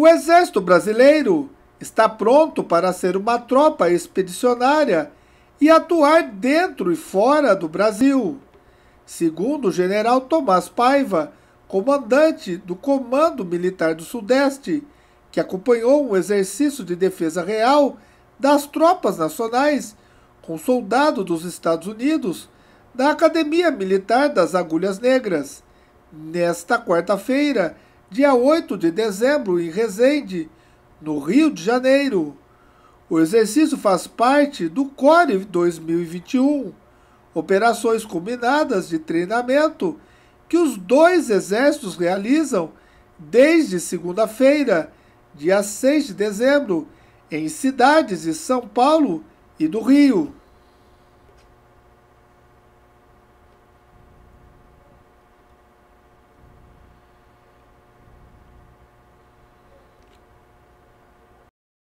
O Exército Brasileiro está pronto para ser uma tropa expedicionária e atuar dentro e fora do Brasil. Segundo o general Tomás Paiva, comandante do Comando Militar do Sudeste, que acompanhou um exercício de defesa real das tropas nacionais com soldado dos Estados Unidos da Academia Militar das Agulhas Negras. Nesta quarta-feira, Dia 8 de dezembro, em Resende, no Rio de Janeiro. O exercício faz parte do CORE 2021, operações combinadas de treinamento que os dois exércitos realizam desde segunda-feira, dia 6 de dezembro, em cidades de São Paulo e do Rio.